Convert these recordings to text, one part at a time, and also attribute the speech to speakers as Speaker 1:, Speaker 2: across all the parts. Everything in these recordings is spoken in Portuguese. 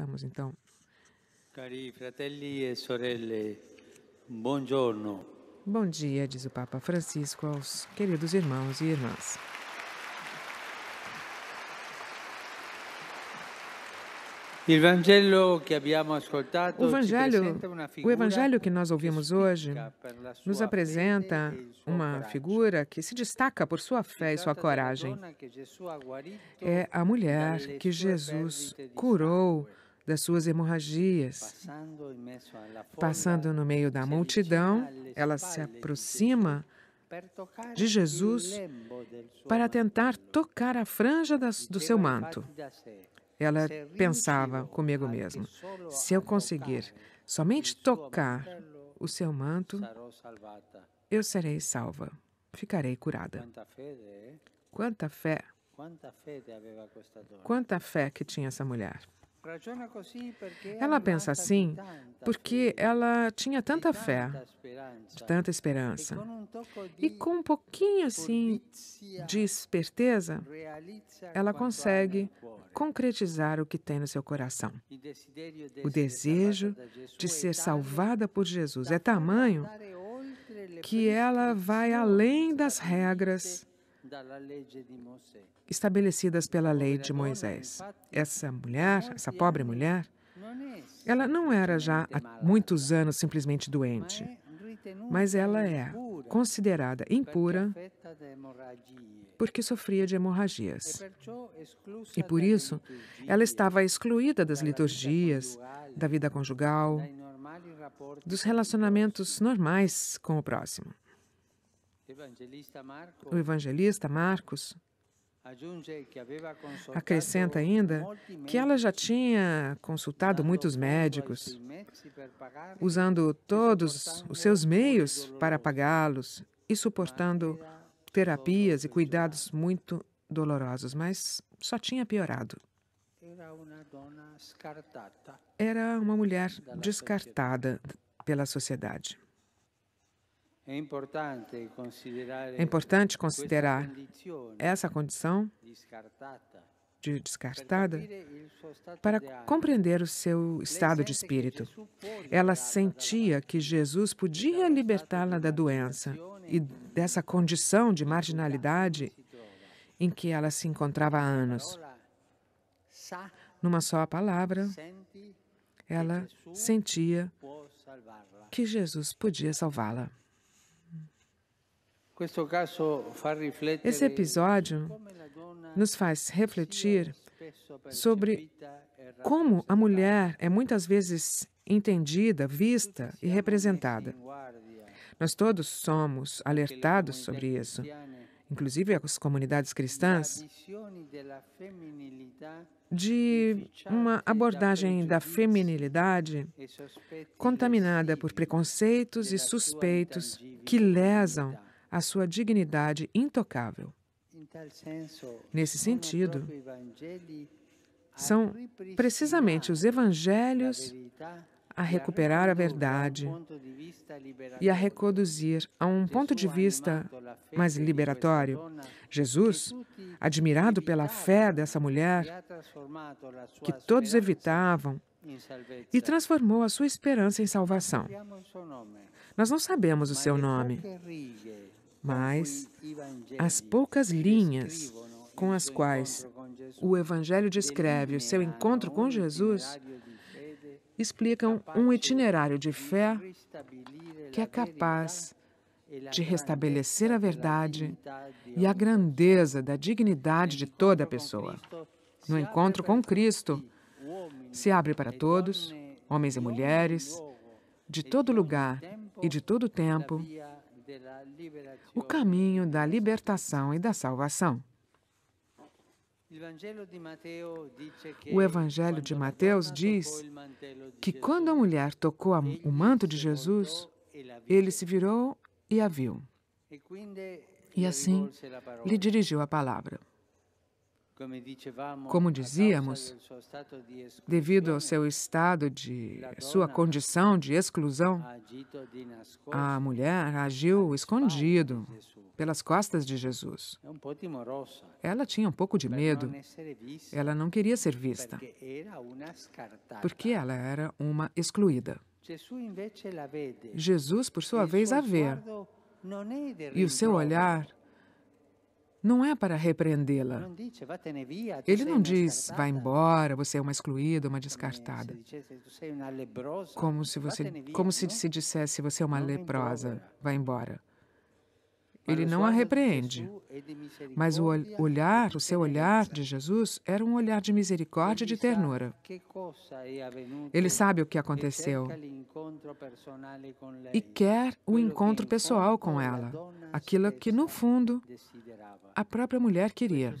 Speaker 1: Estamos então.
Speaker 2: Cari fratelli e sorelle, buongiorno.
Speaker 1: Bom dia, diz o Papa Francisco aos queridos irmãos e irmãs.
Speaker 2: O evangelho,
Speaker 1: o evangelho que nós ouvimos hoje nos apresenta uma figura que se destaca por sua fé e sua coragem.
Speaker 2: É a mulher que Jesus
Speaker 1: curou das suas hemorragias. Passando no meio da multidão, ela se aproxima de Jesus para tentar tocar a franja das, do seu manto. Ela pensava comigo mesma: se eu conseguir somente tocar o seu manto, eu serei salva, ficarei curada. Quanta eh? fé! Quanta fé que tinha essa mulher!
Speaker 2: Ela pensa assim
Speaker 1: porque ela tinha tanta fé, tanta esperança. E com um pouquinho assim de esperteza, ela consegue concretizar o que tem no seu coração. O desejo de ser salvada por Jesus é tamanho é que ela vai além das regras estabelecidas pela lei de Moisés. Essa mulher, essa pobre mulher, ela não era já há muitos anos simplesmente doente, eh, mas ela é considerada impura porque sofria de hemorragias. E por isso, ela estava excluída das liturgias, da vida conjugal, dos relacionamentos normais com o próximo. O evangelista Marcos
Speaker 2: Acrescenta ainda que ela já tinha
Speaker 1: consultado muitos médicos, usando todos os seus meios para pagá-los e suportando terapias e cuidados muito dolorosos, mas só tinha piorado. Era uma mulher descartada pela sociedade.
Speaker 2: É importante considerar é essa condição
Speaker 1: de descartada para compreender o seu estado de espírito. Ela sentia que Jesus podia libertá-la da doença e dessa condição de marginalidade em que ela se encontrava há anos. Numa só palavra, ela sentia que Jesus podia salvá-la.
Speaker 2: Esse episódio
Speaker 1: nos faz refletir sobre como a mulher é muitas vezes entendida, vista e representada. Nós todos somos alertados sobre isso, inclusive as comunidades cristãs, de uma abordagem da feminilidade contaminada por preconceitos e suspeitos que lesam a sua dignidade intocável.
Speaker 2: Nesse sentido,
Speaker 1: são precisamente os evangelhos a recuperar a verdade e a reconduzir a um ponto de vista mais liberatório. Jesus, admirado pela fé dessa mulher, que todos evitavam, e transformou a sua esperança em salvação.
Speaker 2: Nós não sabemos o seu nome,
Speaker 1: mas as poucas linhas com as quais o Evangelho descreve o seu encontro com Jesus explicam um itinerário de fé que é capaz de restabelecer a verdade e a grandeza da dignidade de toda pessoa. No encontro com Cristo, se abre para todos, homens e mulheres, de todo lugar e de todo tempo, o caminho da libertação e da salvação. O Evangelho de Mateus diz que quando a mulher tocou o manto de Jesus, ele se virou e a viu.
Speaker 2: E assim lhe dirigiu
Speaker 1: a palavra.
Speaker 2: Como dizíamos, devido
Speaker 1: ao seu estado de sua condição de exclusão, a mulher agiu escondido pelas costas de Jesus. Ela tinha um pouco de medo. Ela não queria ser vista, porque ela era uma excluída. Jesus, por sua vez, a vê. E o seu olhar não é para repreendê-la.
Speaker 2: Ele não diz, né, vá
Speaker 1: embora, você é uma excluída, uma descartada. Como se, você, como se se dissesse, você é uma leprosa, vá embora. Ele não a repreende. É
Speaker 2: mas o olhar,
Speaker 1: o seu olhar de Jesus era um olhar de misericórdia e de ternura.
Speaker 2: É Ele sabe o que aconteceu e quer o encontro pessoal com ela, aquilo que, no fundo, a
Speaker 1: própria mulher queria.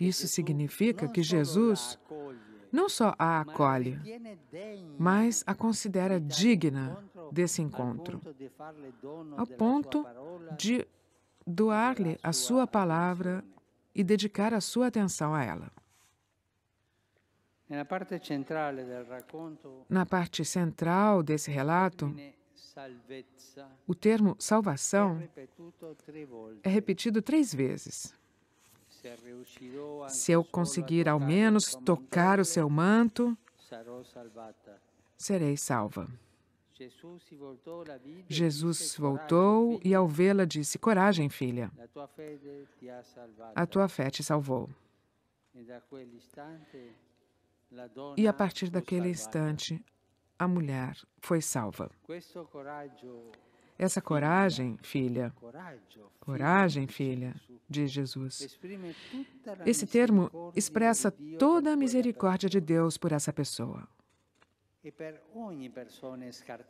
Speaker 1: Isso significa que Jesus não só a acolhe, mas a considera digna desse encontro,
Speaker 2: ao ponto
Speaker 1: de doar-lhe a sua palavra e dedicar a sua atenção a ela. Na parte central desse relato, o termo salvação é, é repetido três vezes.
Speaker 2: Se é eu conseguir ao
Speaker 1: menos tocar o seu manto, serei salva.
Speaker 2: Jesus voltou e,
Speaker 1: ao vê-la, disse: Coragem, filha, a tua fé te salvou.
Speaker 2: E a partir daquele instante,
Speaker 1: a mulher foi salva. Essa coragem, filha, coragem, filha, diz Jesus. Esse termo expressa toda a misericórdia de Deus por essa pessoa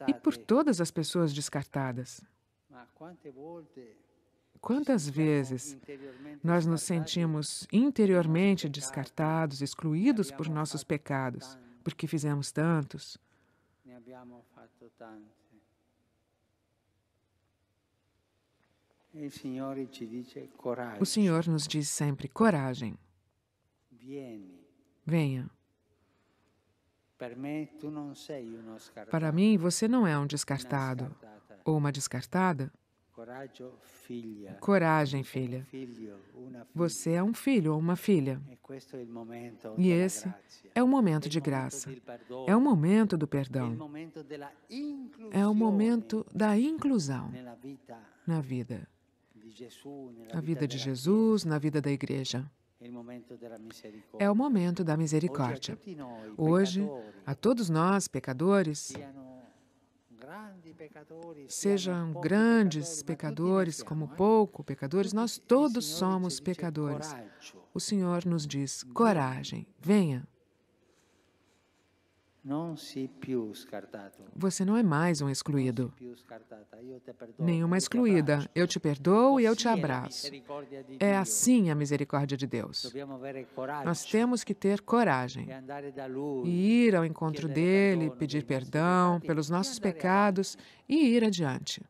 Speaker 2: e por todas
Speaker 1: as pessoas descartadas. Quantas vezes nós nos sentimos interiormente descartados, excluídos por nossos pecados, porque fizemos tantos? O Senhor nos diz sempre: coragem. Venha.
Speaker 2: Para mim, você
Speaker 1: não é um descartado ou uma descartada.
Speaker 2: Coragem, filha. Você
Speaker 1: é um filho ou uma filha. E esse é o momento de graça. É o momento do perdão.
Speaker 2: É o momento da inclusão
Speaker 1: na vida. Na vida de Jesus, na vida da igreja.
Speaker 2: É o momento da misericórdia.
Speaker 1: Hoje, a todos nós, pecadores, sejam grandes pecadores como eh. pouco pecadores, nós todos somos pecadores. O Senhor nos diz: coragem, venha.
Speaker 2: Você não é mais um excluído, nenhuma
Speaker 1: excluída. Eu te perdoo e eu te é abraço. É assim a misericórdia de Deus. É Nós temos que ter coragem é e ir ao encontro dele, pedir perdão pelos nossos pecados e ir adiante.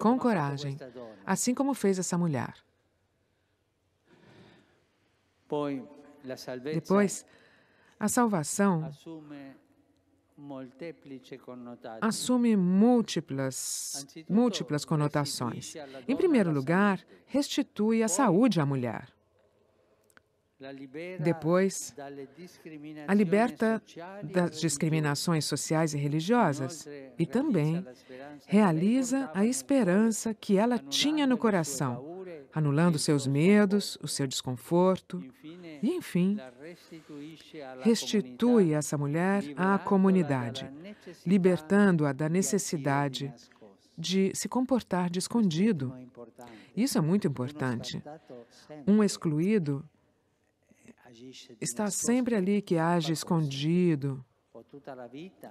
Speaker 2: Com coragem, assim
Speaker 1: como fez essa mulher. Depois, a salvação
Speaker 2: assume
Speaker 1: múltiplas, múltiplas conotações. Em primeiro lugar, restitui a saúde à mulher.
Speaker 2: Depois, a liberta
Speaker 1: das discriminações sociais e religiosas e também realiza a esperança que ela tinha no coração anulando seus medos, o seu desconforto, e, enfim, restitui essa mulher à comunidade, libertando-a da necessidade de se comportar de escondido. Isso é muito importante. Um excluído está sempre ali que age escondido,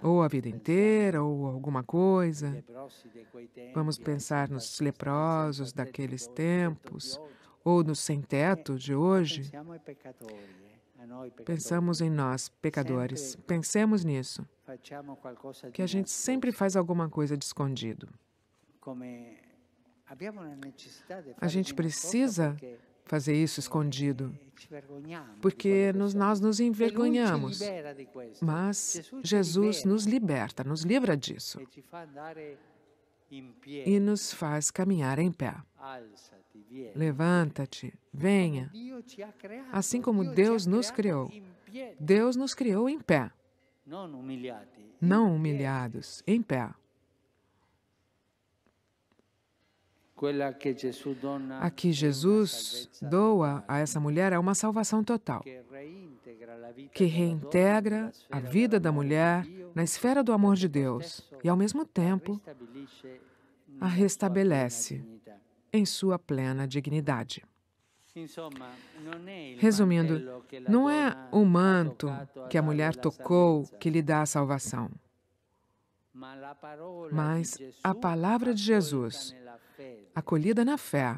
Speaker 1: ou a vida inteira, ou alguma coisa. Vamos pensar nos leprosos daqueles tempos, ou nos sem-teto de hoje. Pensamos em nós, pecadores. Pensemos nisso. Que a gente sempre faz alguma coisa de escondido.
Speaker 2: Eh, a gente precisa
Speaker 1: fazer isso escondido, porque nos, nós nos envergonhamos. Mas Jesus nos liberta, nos livra disso
Speaker 2: e nos
Speaker 1: faz caminhar em pé. Levanta-te, venha.
Speaker 2: Assim como Deus nos criou, Deus
Speaker 1: nos criou em pé, não humilhados, em pé. A que Jesus doa a essa mulher é uma salvação total, que reintegra a vida da mulher na esfera do amor de Deus e, ao mesmo tempo, a restabelece em sua plena dignidade. Resumindo, não é o manto que a mulher tocou que lhe dá a salvação, mas a palavra de Jesus acolhida na fé,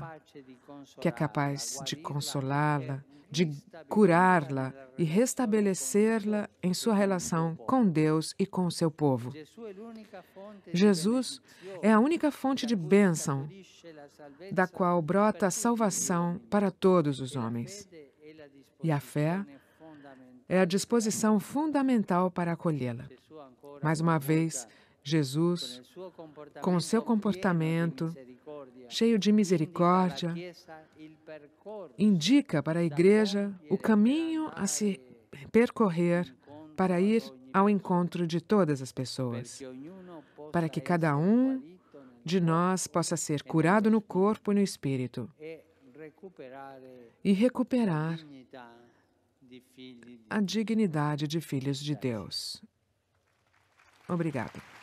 Speaker 1: que é capaz de consolá-la, de curá-la e restabelecê-la em sua relação com Deus e com o seu povo. Jesus é a única fonte de bênção da qual brota a salvação para todos os homens. E a fé é a disposição fundamental para acolhê-la. Mais uma vez, Jesus, com o seu comportamento cheio de misericórdia, indica para a Igreja o caminho a se percorrer para ir ao encontro de todas as pessoas, para que cada um de nós possa ser curado no corpo e no espírito e recuperar a dignidade de filhos de Deus. Obrigado.